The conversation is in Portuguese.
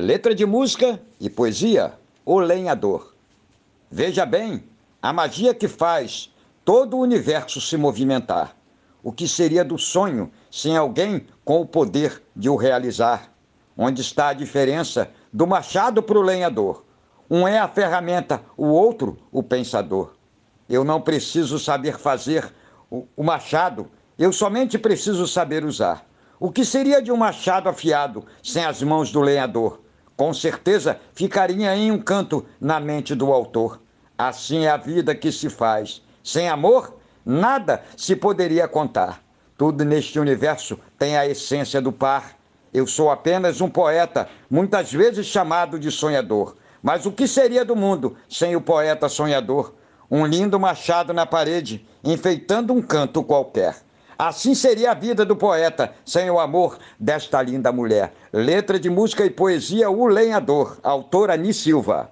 Letra de música e poesia: O Lenhador. Veja bem a magia que faz todo o universo se movimentar. O que seria do sonho sem alguém com o poder de o realizar? Onde está a diferença do machado para o lenhador? Um é a ferramenta, o outro o pensador. Eu não preciso saber fazer o machado, eu somente preciso saber usar. O que seria de um machado afiado sem as mãos do lenhador? com certeza ficaria em um canto na mente do autor. Assim é a vida que se faz. Sem amor, nada se poderia contar. Tudo neste universo tem a essência do par. Eu sou apenas um poeta, muitas vezes chamado de sonhador. Mas o que seria do mundo sem o poeta sonhador? Um lindo machado na parede, enfeitando um canto qualquer. Assim seria a vida do poeta sem o amor desta linda mulher. Letra de música e poesia O Lenhador, autora Ni Silva.